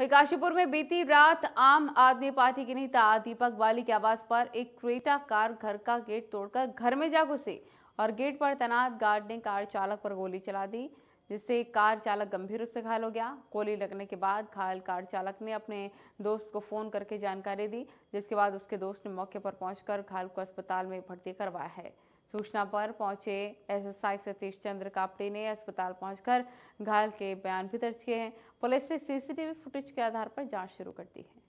वही काशीपुर में बीती रात आम आदमी पार्टी के नेता दीपक बाली के आवास पर एक क्रेटा कार घर का गेट तोड़कर घर में जा घुसे और गेट पर तैनात गार्ड ने कार चालक पर गोली चला दी जिससे कार चालक गंभीर रूप से घायल हो गया गोली लगने के बाद घायल कार चालक ने अपने दोस्त को फोन करके जानकारी दी जिसके बाद उसके दोस्त ने मौके पर पहुंचकर घायल को अस्पताल में भर्ती करवाया है सूचना पर पहुंचे एसएसआई सतीश चंद्र कापड़ी ने अस्पताल पहुंचकर घायल के बयान भी दर्ज किए हैं पुलिस ने सीसीटीवी फुटेज के आधार पर जांच शुरू कर दी है